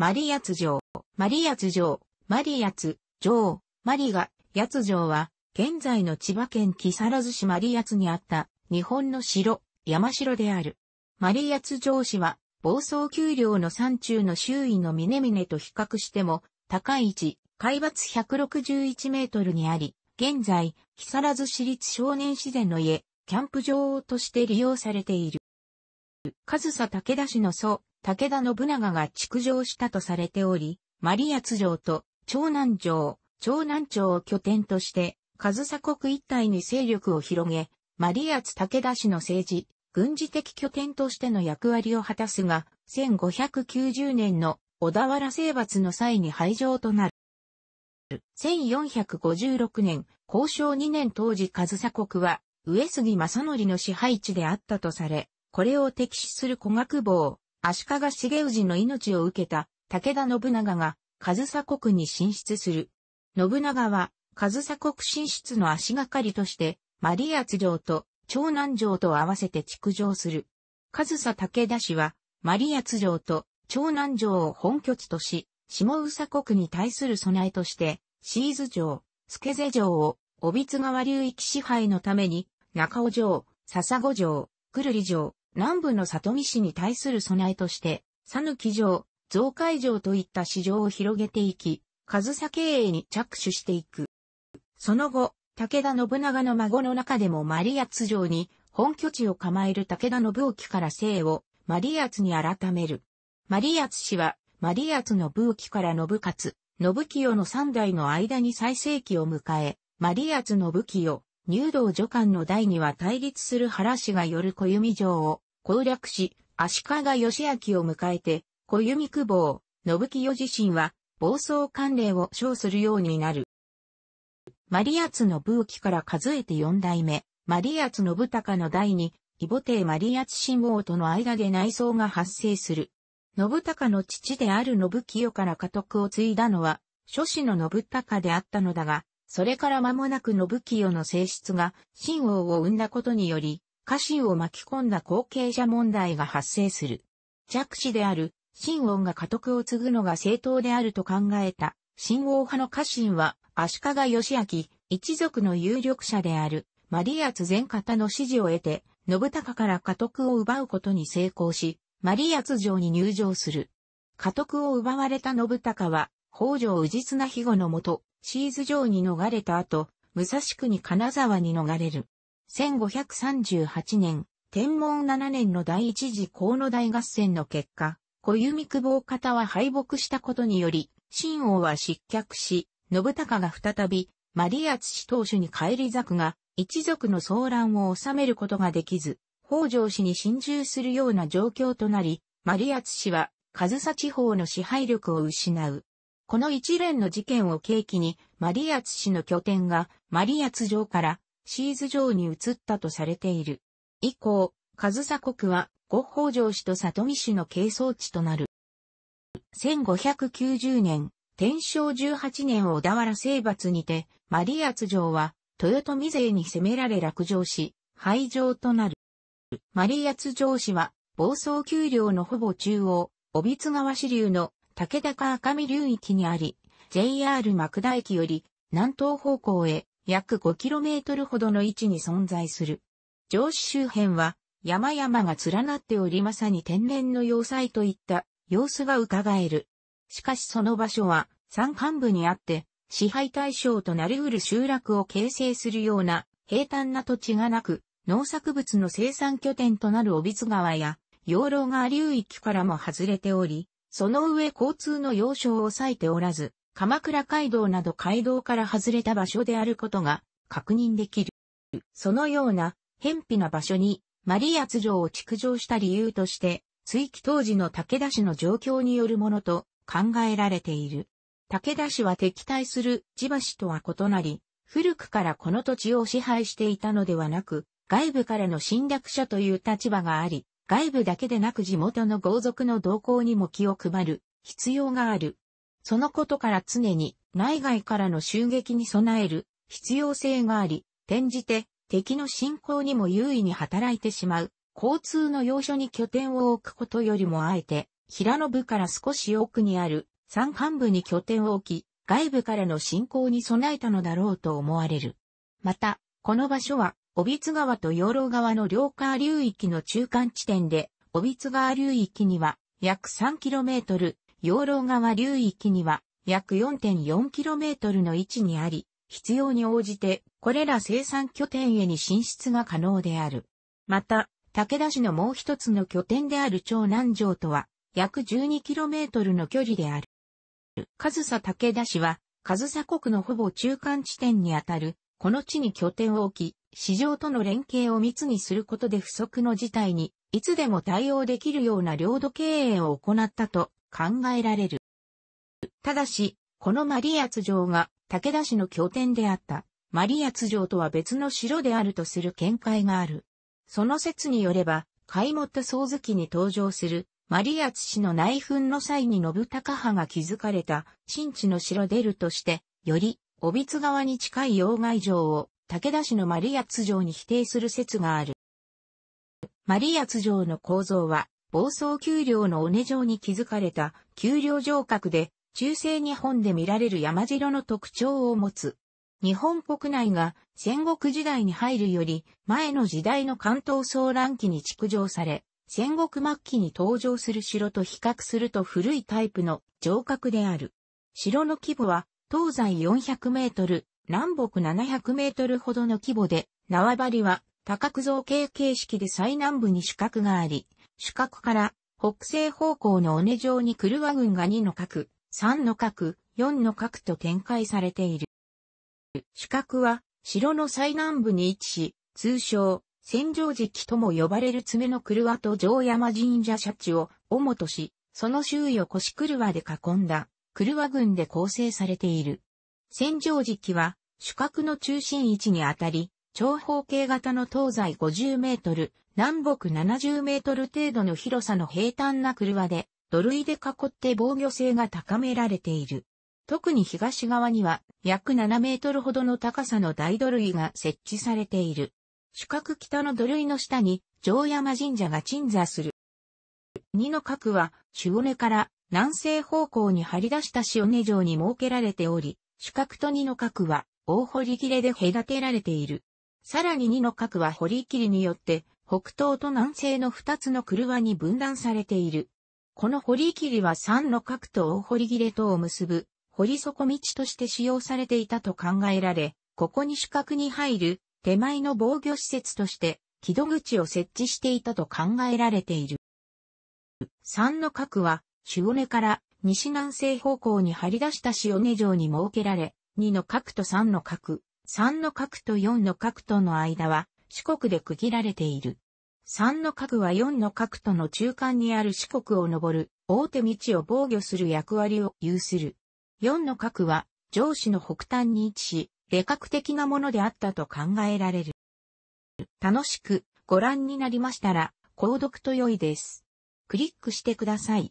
マリヤツ城、マリヤツ城、マリヤツ、城、マリガ、ヤツ城は、現在の千葉県木更津市マリヤツにあった、日本の城、山城である。マリヤツ城市は、房総丘陵の山中の周囲の峰々と比較しても、高い位置、海抜161メートルにあり、現在、木更津市立少年自然の家、キャンプ場として利用されている。上総武田氏の曽武田信長が築城したとされており、マリア津城と長南城、長南町を拠点として、上総国一帯に勢力を広げ、マリア津武田氏の政治、軍事的拠点としての役割を果たすが、1590年の小田原征伐の際に廃城となる。1456年、交渉2年当時上総国は、上杉正則の支配地であったとされ、これを敵視する小学坊、足利重氏の命を受けた武田信長が上総国に進出する。信長は上総国進出の足がかりとして、マリアツ城と長南城と合わせて築城する。上総武田氏は、マリアツ城と長南城を本拠地とし、下宇佐国に対する備えとして、シーズ城、助瀬城を、帯津川流域支配のために、中尾城、笹子城、くるり城、南部の里見市に対する備えとして、讃岐城、増海城といった市場を広げていき、上総経営に着手していく。その後、武田信長の孫の中でもマリアツ城に本拠地を構える武田信興から姓をマリアツに改める。マリアツ氏は、マリアツの武興から信勝、信清の三代の間に最盛期を迎え、マリアツ信清、入道助官の代には対立する原氏がよる小弓城を攻略し、足利義明を迎えて、小弓久保、信清自身は、暴走慣例を称するようになる。マリアツのブ器キから数えて四代目、マリアツ信ブタカの代に、イボテイマリアツ信号との間で内装が発生する。信孝の父である信清から家督を継いだのは、諸子の信孝であったのだが、それから間もなく信清の性質が、信王を生んだことにより、家臣を巻き込んだ後継者問題が発生する。弱視である、新王が家督を継ぐのが正当であると考えた、新王派の家臣は、足利義明、一族の有力者である、マリアツ前方の支持を得て、信孝から家督を奪うことに成功し、マリアツ城に入城する。家督を奪われた信孝は、北条氏綱庇護のもと、シーズ城に逃れた後、武蔵区に金沢に逃れる。1538年、天文7年の第一次河野大合戦の結果、小弓久保方は敗北したことにより、新王は失脚し、信孝が再び、マリアツ氏当主に帰り咲くが、一族の騒乱を収めることができず、北条氏に侵入するような状況となり、マリアツ氏は、上サ地方の支配力を失う。この一連の事件を契機に、マリアツ氏の拠点が、マリアツ城から、シーズ城に移ったとされている。以降、上サ国は五法城氏と里見氏の係争地となる。1590年、天正18年小田原征伐にて、マリアツ城は、豊臣勢に攻められ落城し、廃城となる。マリアツ城市は、暴走丘陵のほぼ中央、帯津川支流の武高赤見流域にあり、JR 幕田駅より南東方向へ約 5km ほどの位置に存在する。上市周辺は山々が連なっておりまさに天然の要塞といった様子が伺える。しかしその場所は山間部にあって支配対象となり得る集落を形成するような平坦な土地がなく農作物の生産拠点となる帯津川や養老川流域からも外れており、その上交通の要衝を抑えておらず、鎌倉街道など街道から外れた場所であることが確認できる。そのような、偏僻な場所に、マリア津城を築城した理由として、追記当時の武田氏の状況によるものと考えられている。武田氏は敵対する地橋とは異なり、古くからこの土地を支配していたのではなく、外部からの侵略者という立場があり、外部だけでなく地元の豪族の動向にも気を配る必要がある。そのことから常に内外からの襲撃に備える必要性があり、転じて敵の侵攻にも優位に働いてしまう、交通の要所に拠点を置くことよりもあえて、平野部から少し奥にある山間部に拠点を置き、外部からの侵攻に備えたのだろうと思われる。また、この場所は、帯津川と養老川の両川流域の中間地点で、帯津川流域には約 3km、養老川流域には約 4.4km の位置にあり、必要に応じてこれら生産拠点へに進出が可能である。また、武田市のもう一つの拠点である長南城とは約 12km の距離である。上総武田市は、上総国のほぼ中間地点にあたる、この地に拠点を置き、市場との連携を密にすることで不測の事態に、いつでも対応できるような領土経営を行ったと考えられる。ただし、このマリアツ城が武田氏の拠点であったマリアツ城とは別の城であるとする見解がある。その説によれば、貝本宗月に登場するマリアツ氏の内紛の際に信孝派が築かれた新地の城出るとして、より、尾びつ側に近い妖外城を武田氏のマリアツ城に否定する説がある。マリアツ城の構造は暴走丘陵の尾根状に築かれた丘陵城郭で、中世日本で見られる山城の特徴を持つ。日本国内が戦国時代に入るより前の時代の関東騒乱期に築城され、戦国末期に登場する城と比較すると古いタイプの城郭である。城の規模は東西400メートル、南北700メートルほどの規模で、縄張りは多角造形形式で最南部に主角があり、主角から北西方向の尾根上にクルワ軍が2の角、3の角、4の角と展開されている。主角は城の最南部に位置し、通称、戦場期とも呼ばれる爪のクルワと城山神社社地を主とし、その周囲を腰クルワで囲んだ、クルワ軍で構成されている。戦場期は、主角の中心位置にあたり、長方形型の東西50メートル、南北70メートル程度の広さの平坦な車で、土塁で囲って防御性が高められている。特に東側には約7メートルほどの高さの大土塁が設置されている。主角北の土塁の下に城山神社が鎮座する。2の角は、主尾根から南西方向に張り出した塩根城に設けられており、主角と2の角は大堀切れで隔てられている。さらに2の角は堀切によって、北東と南西の2つの車に分断されている。この堀切は3の角と大堀切とを結ぶ、堀底道として使用されていたと考えられ、ここに主角に入る、手前の防御施設として、木戸口を設置していたと考えられている。3の角は、主尾根から西南西方向に張り出した塩根城に設けられ、2の角と3の角、三の角と四の角との間は四国で区切られている。三の角は四の角との中間にある四国を登る大手道を防御する役割を有する。四の角は上司の北端に位置し、劣覚的なものであったと考えられる。楽しくご覧になりましたら、購読と良いです。クリックしてください。